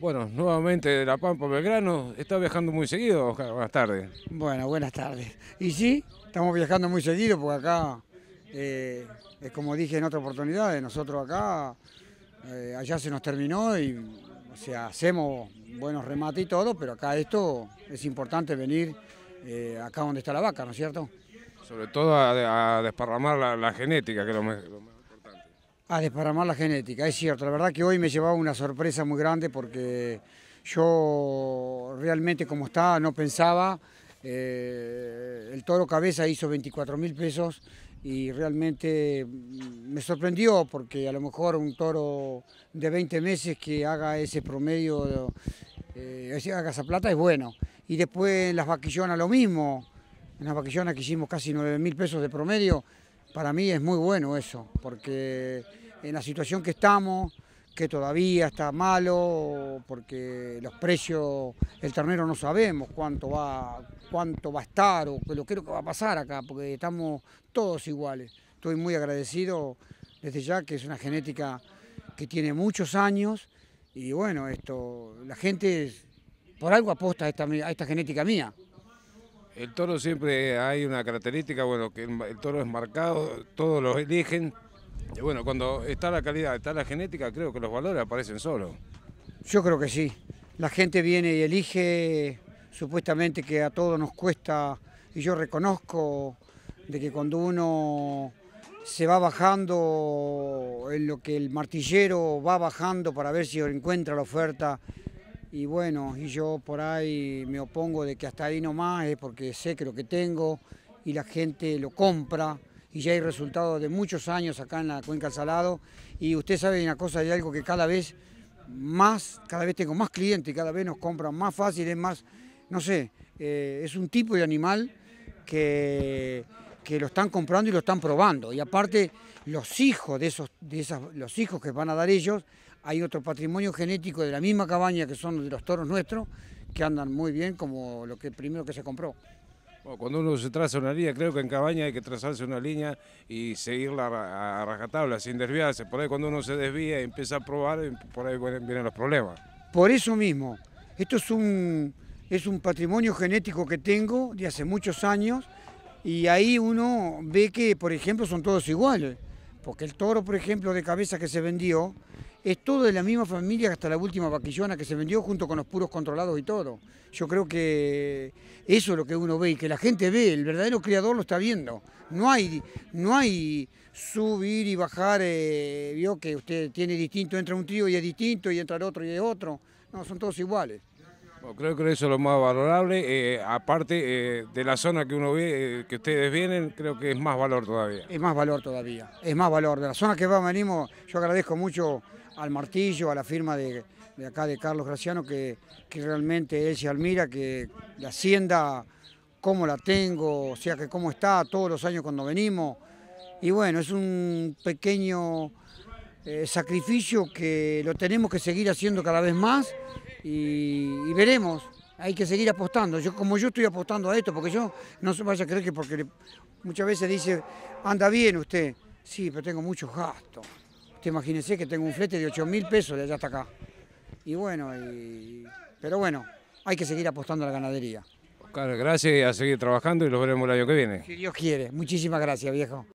Bueno, nuevamente de La Pampa Belgrano, ¿está viajando muy seguido, Oscar? Buenas tardes. Bueno, buenas tardes. Y sí, estamos viajando muy seguido porque acá, eh, es como dije en otra oportunidad, nosotros acá, eh, allá se nos terminó y o sea, hacemos buenos remates y todo, pero acá esto es importante venir eh, acá donde está la vaca, ¿no es cierto? Sobre todo a, desparramar la, genética, que lo, a desparamar la genética. Es cierto, la verdad que hoy me llevaba una sorpresa muy grande porque yo realmente como estaba, no pensaba. Eh, el toro cabeza hizo 24 mil pesos y realmente me sorprendió porque a lo mejor un toro de 20 meses que haga ese promedio, eh, haga esa plata es bueno. Y después en las vaquillonas lo mismo, en las vaquillonas que hicimos casi 9 mil pesos de promedio, para mí es muy bueno eso, porque en la situación que estamos, que todavía está malo, porque los precios, el ternero no sabemos cuánto va, cuánto va a estar o lo creo que va a pasar acá, porque estamos todos iguales. Estoy muy agradecido desde ya que es una genética que tiene muchos años y bueno, esto, la gente por algo aposta a esta genética mía. El toro siempre hay una característica, bueno, que el, toro es marcado, todos lo eligen. Y bueno, cuando está la calidad, está la genética, creo que los valores aparecen solos. Yo creo que sí. La gente viene y elige, supuestamente que a todos nos cuesta, y yo reconozco de que cuando uno se va bajando en lo que el martillero va bajando para ver si encuentra la oferta y bueno, y yo por ahí me opongo de que hasta ahí nomás es porque sé que lo que tengo y la gente lo compra y ya hay resultados de muchos años acá en la Cuenca del Salado y usted sabe una cosa, hay algo que cada vez más, cada vez tengo más clientes, cada vez nos compran más fácil, es más, no sé, eh, es un tipo de animal que que lo están comprando y lo están probando. Y aparte, los hijos de esos, de esas, los hijos que van a dar ellos, hay otro patrimonio genético de la misma cabaña que son de los toros nuestros, que andan muy bien como lo que primero que se compró. cuando uno se traza una línea, creo que en cabaña hay que trazarse una línea y seguirla a rajatabla, sin desviarse. Por ahí cuando uno se desvía y empieza a probar, eh, por ahí vienen los problemas. Por eso mismo, esto es un, es un patrimonio genético que tengo de hace muchos años y ahí uno ve que, por ejemplo, son todos iguales. Porque el toro, por ejemplo, de cabeza que se vendió, es todo de la misma familia hasta la última vaquillona que se vendió junto con los puros controlados y todo. Yo creo que eso es lo que uno ve y que la gente ve, el verdadero criador lo está viendo. No hay, no hay subir y bajar, eh, vio que usted tiene distinto, entra un trío y es distinto y entra el otro y es otro. No, son todos iguales creo que eso es lo más valorable, eh, aparte eh, de la zona que uno ve, eh, que ustedes vienen, creo que es más valor todavía. Es más valor todavía, es más valor. De la zona que va venimos, yo agradezco mucho al martillo, a la firma de, acá de Carlos Graciano, que, realmente él se admira, que la hacienda, cómo la tengo, o sea, que cómo está todos los años cuando venimos. Y bueno, es un pequeño sacrificio que lo tenemos que seguir haciendo cada vez más y, veremos. Hay que seguir apostando. Yo, como yo estoy apostando a esto, porque yo no se vaya a creer que porque muchas veces dice, anda bien usted. Sí, pero tengo muchos gastos. Usted imagínese que tengo un flete de 8 mil pesos de allá hasta acá. Y bueno, pero bueno, hay que seguir apostando a la ganadería. Oscar, gracias a seguir trabajando y los veremos el año que viene. Que Dios quiere. Muchísimas gracias, viejo.